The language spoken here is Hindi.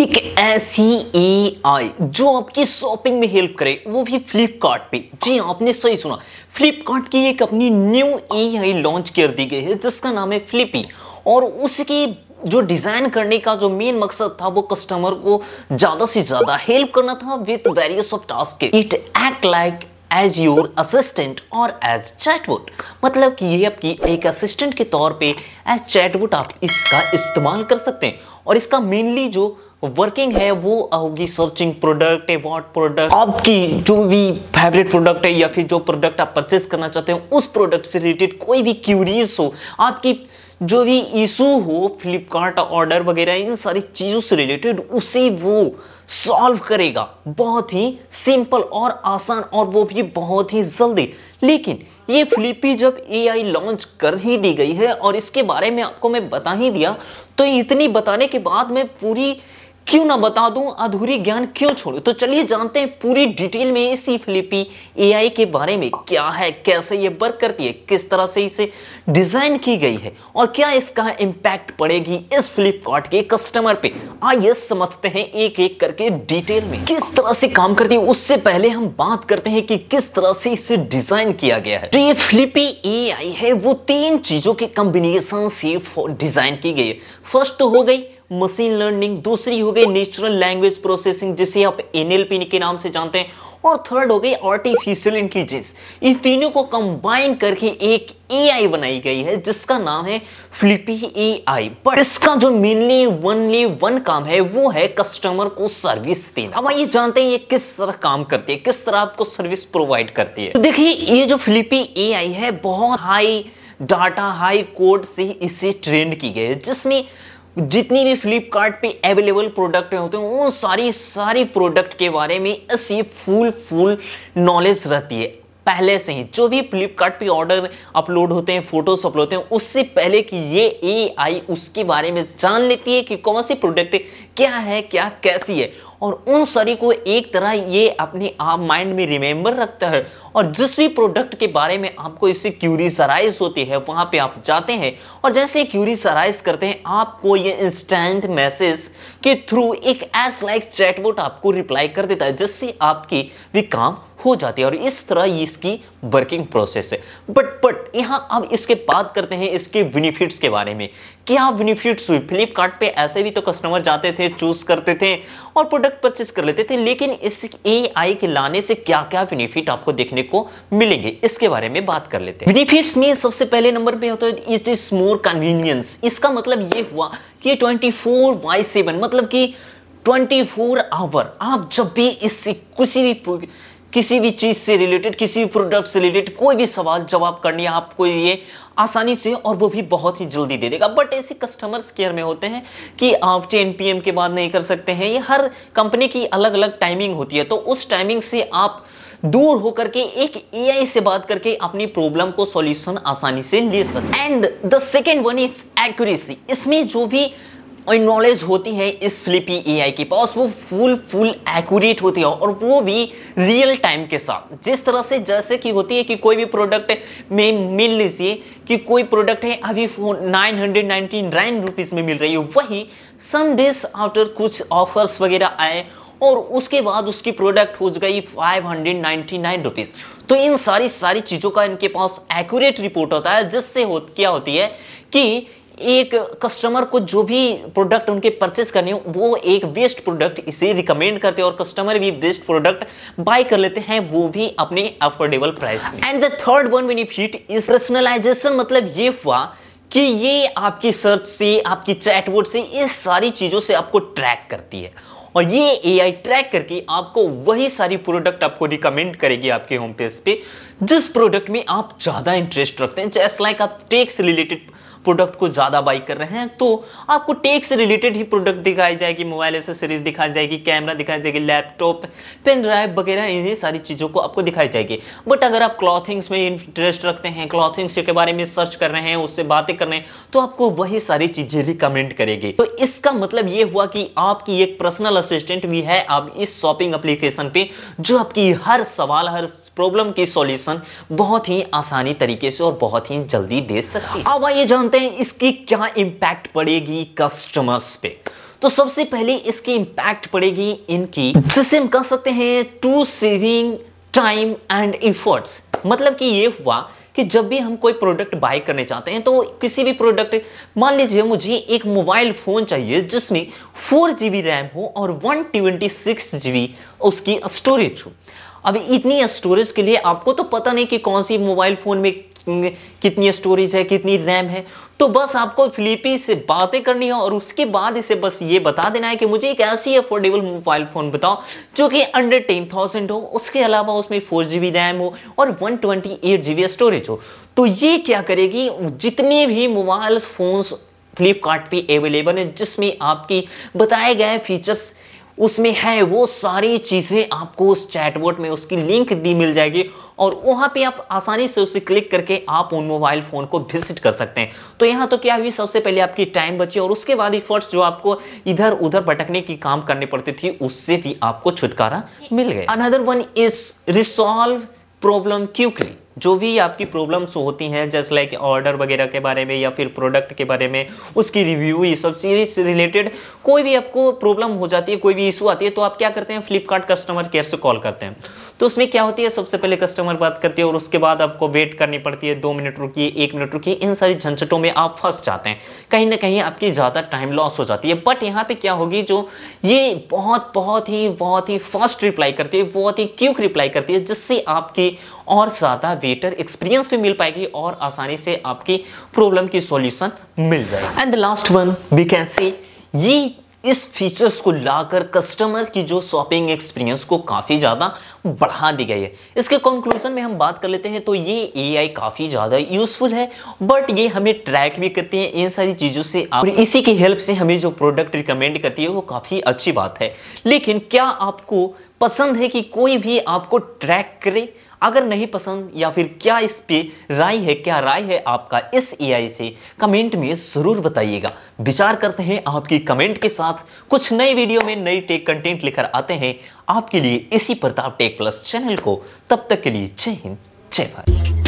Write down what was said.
एक ऐसी ए आई जो आपकी शॉपिंग में हेल्प करे वो भी फ्लिपकार्ट पे जी हाँ, आपने सही सुना फ्लिपकार्ट की एक अपनी न्यू ए आई लॉन्च कर दी गई है जिसका नाम है फ्लिपी और उसकी जो डिज़ाइन करने का जो मेन मकसद था वो कस्टमर को ज़्यादा से ज़्यादा हेल्प करना था with various of task it act like as your assistant और एज चैटबुट मतलब कि ये आपकी एक असिस्टेंट के तौर पे एज चैटबुट आप इसका इस्तेमाल कर सकते हैं और इसका मेनली जो वर्किंग है वो होगी सर्चिंग प्रोडक्ट वॉट प्रोडक्ट आपकी जो भी फेवरेट प्रोडक्ट है या फिर जो प्रोडक्ट आप परचेस करना चाहते हो उस प्रोडक्ट से रिलेटेड कोई भी क्यूरीज हो आपकी जो भी इशू हो फ्लिपकार्ट ऑर्डर वगैरह इन सारी चीज़ों से रिलेटेड उसे वो सॉल्व करेगा बहुत ही सिंपल और आसान और वो भी बहुत ही जल्दी लेकिन ये फ्लिपी जब एआई लॉन्च कर ही दी गई है और इसके बारे में आपको मैं बता ही दिया तो इतनी बताने के बाद मैं पूरी क्यों ना बता दूं अधूरी ज्ञान क्यों छोड़ू तो चलिए जानते हैं पूरी डिटेल में इसी फिलिपी एआई के बारे में क्या है कैसे ये वर्क करती है किस तरह से इसे डिजाइन की गई है और क्या इसका इम्पैक्ट पड़ेगी इस फ्लिपकार्ट के कस्टमर पे आइए समझते हैं एक एक करके डिटेल में किस तरह से काम करती है उससे पहले हम बात करते हैं कि किस तरह से इसे डिजाइन किया गया है जो तो ये फ्लिपी ए है वो तीन चीजों के कॉम्बिनेशन से डिजाइन की गई है फर्स्ट हो गई मशीन लर्निंग दूसरी हो गई नेचुरल लैंग्वेज प्रोसेसिंग जिसे आप एन के नाम से जानते हैं और थर्ड हो गई आर्टिफिशियल इंटेलिजेंस इन तीनों को कंबाइन करके एक एआई बनाई गई है जिसका नाम है फ्लिपी एआई बट इसका जो मेनली वनली वन काम है वो है कस्टमर को सर्विस देना अब आइए जानते हैं ये किस तरह काम करती है किस तरह आपको सर्विस प्रोवाइड करती है तो देखिए ये जो फ्लिपी एआई है बहुत हाई डाटा हाई कोड से इसे ट्रेंड की गई है जिसमें जितनी भी फ्लिपकार्ट पे अवेलेबल प्रोडक्ट होते हैं उन सारी सारी प्रोडक्ट के बारे में ऐसी फुल फुल नॉलेज रहती है पहले से ही जो भी फ्लिपकार्ट पे ऑर्डर अपलोड होते हैं फोटोज अपलोड होते हैं उससे पहले कि ये एआई उसके बारे में जान लेती है कि कौन सी प्रोडक्ट क्या है क्या कैसी है और उन सारी को एक तरह ये अपने आप माइंड में रिमेंबर रखता है और जिस भी प्रोडक्ट के बारे में आपको इससे क्यूरी सराइज होती है वहाँ पे आप जाते हैं और जैसे क्यूरी सराइज करते हैं आपको ये इंस्टेंट मैसेज के थ्रू एक एस लाइक चैटबोट आपको रिप्लाई कर देता है जिससे आपकी भी काम हो जाती है और इस तरह इसकी वर्किंग प्रोसेस है बट बट यहाँ अब इसके बात करते हैं इसके बेनिफिट्स के बारे में क्या बेनिफिट्स हुई फ्लिपकार्ट पे ऐसे भी तो कस्टमर जाते थे चूज करते थे और प्रोडक्ट परचेस कर लेते थे लेकिन इस एआई के लाने से क्या क्या बेनिफिट आपको देखने को मिलेंगे इसके बारे में बात कर लेते हैं बेनिफिट्स में सबसे पहले नंबर पे होता है इट इज मोर कन्वीनियंस इसका मतलब ये हुआ कि ट्वेंटी फोर बाई सेवन मतलब कि 24 फोर आवर आप जब भी इससे किसी भी किसी भी चीज़ से रिलेटेड किसी भी प्रोडक्ट से रिलेटेड कोई भी सवाल जवाब करनी है आपको ये आसानी से और वो भी बहुत ही जल्दी दे देगा बट ऐसे कस्टमर्स केयर में होते हैं कि आप टेन पी के बाद नहीं कर सकते हैं ये हर कंपनी की अलग अलग टाइमिंग होती है तो उस टाइमिंग से आप दूर होकर के एक ए से बात करके अपनी प्रॉब्लम को सॉल्यूशन आसानी से ले सकते and the second one is accuracy इसमें जो भी नॉलेज होती है इस फ्लिपी एआई के पास वो फुल फुल एक्यूरेट होती है और वो भी रियल टाइम के साथ जिस तरह से जैसे कि होती है कि कोई भी प्रोडक्ट में मिल लीजिए कि कोई प्रोडक्ट है अभी nine hundred ninety nine rupees में मिल रही है वही सम डेज आफ्टर कुछ ऑफर्स वगैरह आए और उसके बाद उसकी प्रोडक्ट हो गई five hundred ninety nine rupees तो इन सारी सारी चीज़ों का इनके पास एक्यूरेट रिपोर्ट होता है जिससे हो क्या होती है कि एक कस्टमर को जो भी प्रोडक्ट उनके परचेस करने हो वो एक बेस्ट प्रोडक्ट इसे रिकमेंड करते हैं और कस्टमर भी बेस्ट प्रोडक्ट बाय कर लेते हैं वो भी अपने अफोर्डेबल प्राइस में and the third one benefit is personalisation मतलब ये हुआ कि ये आपकी सर्च से आपकी चैटबोर्ड से ये सारी चीज़ों से आपको ट्रैक करती है और ये ए ट्रैक करके आपको वही सारी प्रोडक्ट आपको रिकमेंड करेगी आपके होम पेज पे जिस प्रोडक्ट में आप ज़्यादा इंटरेस्ट रखते हैं जैसे लाइक आप टेक्स रिलेटेड प्रोडक्ट को ज़्यादा बाई कर रहे हैं तो आपको टेक से रिलेटेड ही प्रोडक्ट दिखाई जाएगी मोबाइल एसेसरीज दिखाई जाएगी कैमरा दिखाई जाएगी लैपटॉप पेन ड्राइव वगैरह इन्हीं सारी चीज़ों को आपको दिखाई जाएगी बट अगर आप क्लॉथिंग्स में इंटरेस्ट रखते हैं क्लॉथिंग्स के बारे में सर्च कर रहे हैं उससे बातें कर रहे हैं तो आपको वही सारी चीज़ें रिकमेंड करेगी तो इसका मतलब ये हुआ कि आपकी एक पर्सनल असिस्टेंट भी है आप इस शॉपिंग एप्लीकेशन पर जो आपकी हर सवाल हर प्रॉब्लम की सॉल्यूशन बहुत ही आसानी तरीके से और बहुत ही जल्दी दे सकती है अब आइए जानते जानते हैं इसकी क्या इंपैक्ट पड़ेगी कस्टमर्स पे तो सबसे पहले इसकी इंपैक्ट पड़ेगी इनकी जिसे हम कह सकते हैं to saving time and efforts मतलब कि ये हुआ कि जब भी हम कोई प्रोडक्ट बाय करने चाहते हैं तो किसी भी प्रोडक्ट मान लीजिए मुझे एक मोबाइल फ़ोन चाहिए जिसमें फोर जी बी रैम हो और one twenty six G B उसकी स्टोरेज हो अब इतनी स्टोरेज के लिए आपको तो पता नहीं कि कौन सी मोबाइल फ़ोन में कितनी स्टोरेज है कितनी रैम है तो बस आपको फिलिपी से बातें करनी है और उसके बाद इसे बस ये बता देना है कि मुझे एक ऐसी अफोर्डेबल मोबाइल फ़ोन बताओ जो कि अंडर टेन थाउजेंड हो उसके अलावा उसमें फोर जी बी रैम हो और one twenty eight G B storage हो तो ये क्या करेगी जितने भी मोबाइल फ़ोन्स फ्लिपकार्ट अवेलेबल है जिसमें आपकी बताए गए फीचर्स उसमें है वो सारी चीज़ें आपको उस चैटबोर्ड में उसकी लिंक दी मिल जाएगी और वहाँ पे आप आसानी से उसे क्लिक करके आप उन मोबाइल फ़ोन को विजिट कर सकते हैं तो यहाँ तो क्या हुई सबसे पहले आपकी टाइम बची और उसके बाद इफर्ट्स जो आपको इधर उधर भटकने की काम करने पड़ती थी उससे भी आपको छुटकारा मिल गया another one is resolve problem quickly जो भी आपकी प्रॉब्लम्स होती हैं जस्ट लाइक ऑर्डर वगैरह के बारे में या फिर प्रोडक्ट के बारे में उसकी रिव्यू ये सब सीरीज से रिलेटेड कोई भी आपको प्रॉब्लम हो जाती है कोई भी इशू आती है तो आप क्या करते हैं फ्लिपकार्ट कस्टमर केयर से कॉल करते हैं तो उसमें क्या होती है सबसे पहले कस्टमर बात करती है और उसके बाद आपको वेट करनी पड़ती है दो मिनट रुकिए एक मिनट रुकिए इन सारी झंझटों में आप फंस जाते हैं कहीं ना कहीं आपकी ज़्यादा टाइम लॉस हो जाती है बट यहाँ पे क्या होगी जो ये बहुत बहुत ही बहुत ही फास्ट रिप्लाई करती है बहुत ही क्यूक रिप्लाई करती है जिससे आपकी और ज़्यादा वेटर एक्सपीरियंस भी मिल पाएगी और आसानी से आपकी प्रॉब्लम की सॉल्यूशन मिल जाएगी and the last one we can see ये इस फीचर्स को लाकर कस्टमर की जो शॉपिंग एक्सपीरियंस को काफ़ी ज़्यादा बढ़ा दी गई है इसके कंक्लूजन में हम बात कर लेते हैं तो ये एआई काफ़ी ज़्यादा यूज़फुल है बट ये हमें ट्रैक भी करती है इन सारी चीज़ों से और इसी की हेल्प से हमें जो प्रोडक्ट रिकमेंड करती है वो काफ़ी अच्छी बात है लेकिन क्या आपको पसंद है कि कोई भी आपको ट्रैक करे अगर नहीं पसंद या फिर क्या इस पे राय है क्या राय है आपका इस एआई से कमेंट में ज़रूर बताइएगा विचार करते हैं आपकी कमेंट के साथ कुछ नए वीडियो में नई टेक कंटेंट लेकर आते हैं आपके लिए इसी प्रताप टेक प्लस चैनल को तब तक के लिए जय हिंद जय भारत